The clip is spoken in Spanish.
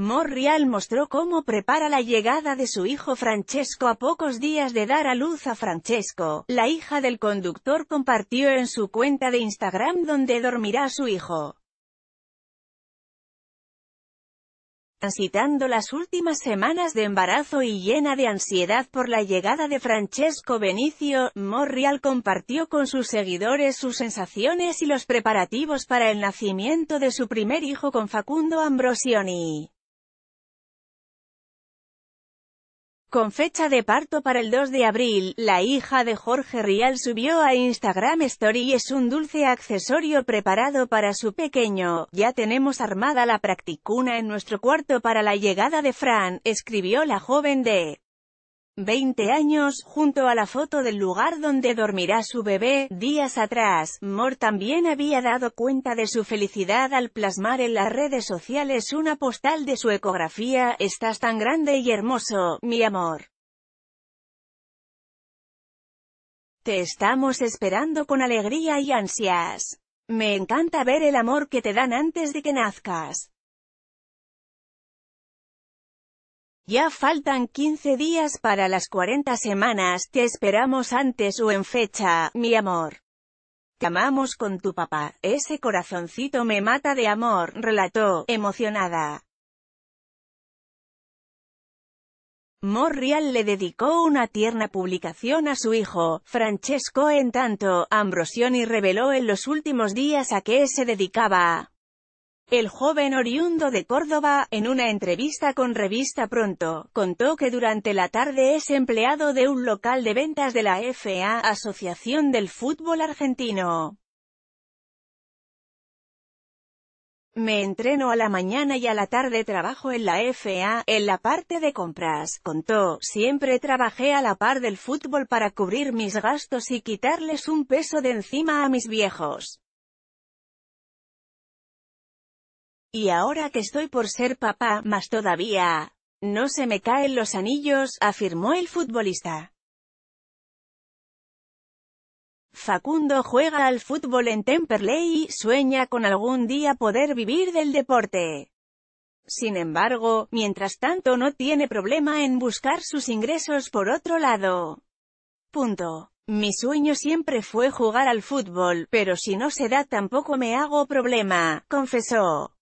Morrial mostró cómo prepara la llegada de su hijo Francesco a pocos días de dar a luz a Francesco. La hija del conductor compartió en su cuenta de Instagram donde dormirá su hijo. transitando las últimas semanas de embarazo y llena de ansiedad por la llegada de Francesco Benicio, Morrial compartió con sus seguidores sus sensaciones y los preparativos para el nacimiento de su primer hijo con Facundo Ambrosioni. Con fecha de parto para el 2 de abril, la hija de Jorge Rial subió a Instagram Story y es un dulce accesorio preparado para su pequeño. Ya tenemos armada la practicuna en nuestro cuarto para la llegada de Fran, escribió la joven de 20 años, junto a la foto del lugar donde dormirá su bebé. Días atrás, Moore también había dado cuenta de su felicidad al plasmar en las redes sociales una postal de su ecografía, Estás tan grande y hermoso, mi amor. Te estamos esperando con alegría y ansias. Me encanta ver el amor que te dan antes de que nazcas. Ya faltan 15 días para las 40 semanas, te esperamos antes o en fecha, mi amor. Te amamos con tu papá, ese corazoncito me mata de amor, relató, emocionada. Morrial le dedicó una tierna publicación a su hijo, Francesco en tanto, Ambrosioni reveló en los últimos días a qué se dedicaba. El joven oriundo de Córdoba, en una entrevista con Revista Pronto, contó que durante la tarde es empleado de un local de ventas de la FA, Asociación del Fútbol Argentino. Me entreno a la mañana y a la tarde trabajo en la FA, en la parte de compras, contó, siempre trabajé a la par del fútbol para cubrir mis gastos y quitarles un peso de encima a mis viejos. Y ahora que estoy por ser papá, más todavía, no se me caen los anillos, afirmó el futbolista. Facundo juega al fútbol en Temperley y sueña con algún día poder vivir del deporte. Sin embargo, mientras tanto no tiene problema en buscar sus ingresos por otro lado. Punto. Mi sueño siempre fue jugar al fútbol, pero si no se da tampoco me hago problema, confesó.